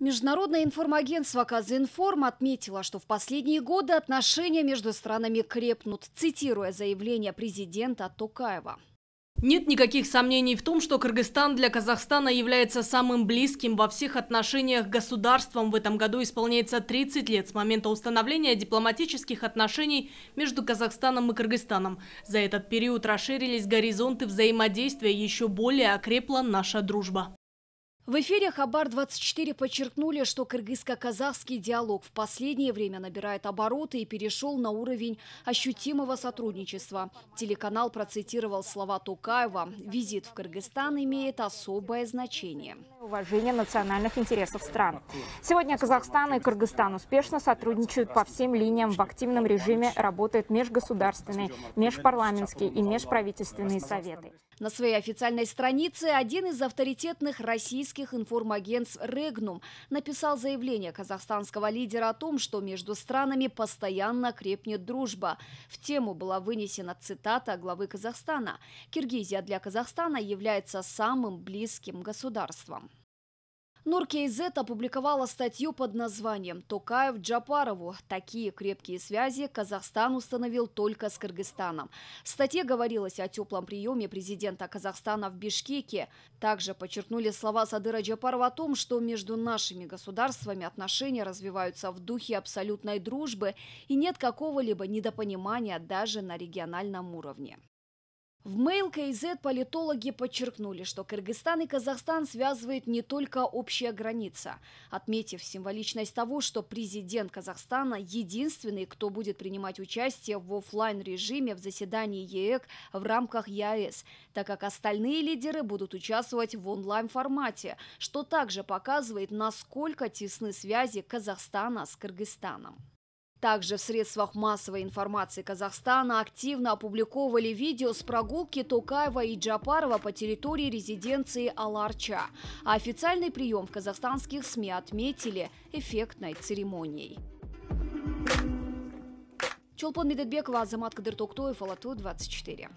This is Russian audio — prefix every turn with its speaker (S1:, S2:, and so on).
S1: Международное информагентство «Казинформ» отметило, что в последние годы отношения между странами крепнут, цитируя заявление президента Токаева.
S2: Нет никаких сомнений в том, что Кыргызстан для Казахстана является самым близким во всех отношениях государством. В этом году исполняется 30 лет с момента установления дипломатических отношений между Казахстаном и Кыргызстаном. За этот период расширились горизонты взаимодействия, еще более окрепла наша дружба.
S1: В эфире «Хабар-24» подчеркнули, что кыргызско-казахский диалог в последнее время набирает обороты и перешел на уровень ощутимого сотрудничества. Телеканал процитировал слова Тукаева.
S3: Визит в Кыргызстан имеет особое значение. Уважение национальных интересов стран. Сегодня Казахстан и Кыргызстан успешно сотрудничают по всем линиям. В активном режиме работают межгосударственные, межпарламентские и межправительственные советы.
S1: На своей официальной странице один из авторитетных российских российских информагентств «Регнум» написал заявление казахстанского лидера о том, что между странами постоянно крепнет дружба. В тему была вынесена цитата главы Казахстана. Киргизия для Казахстана является самым близким государством. Нуркейзет опубликовала статью под названием «Токаев Джапарову. Такие крепкие связи Казахстан установил только с Кыргызстаном». В статье говорилось о теплом приеме президента Казахстана в Бишкеке. Также подчеркнули слова Садыра Джапарова о том, что между нашими государствами отношения развиваются в духе абсолютной дружбы и нет какого-либо недопонимания даже на региональном уровне. В Mail KZ политологи подчеркнули, что Кыргызстан и Казахстан связывает не только общая граница, отметив символичность того, что президент Казахстана единственный, кто будет принимать участие в офлайн режиме в заседании ЕЭК в рамках ЕАЭС, так как остальные лидеры будут участвовать в онлайн-формате, что также показывает, насколько тесны связи Казахстана с Кыргызстаном. Также в средствах массовой информации Казахстана активно опубликовали видео с прогулки Токаева и Джапарова по территории резиденции Аларча. А официальный прием в казахстанских СМИ отметили эффектной церемонией. Чулпон Медетбекова, Азамат Кадыртуктоев, Алату, 24.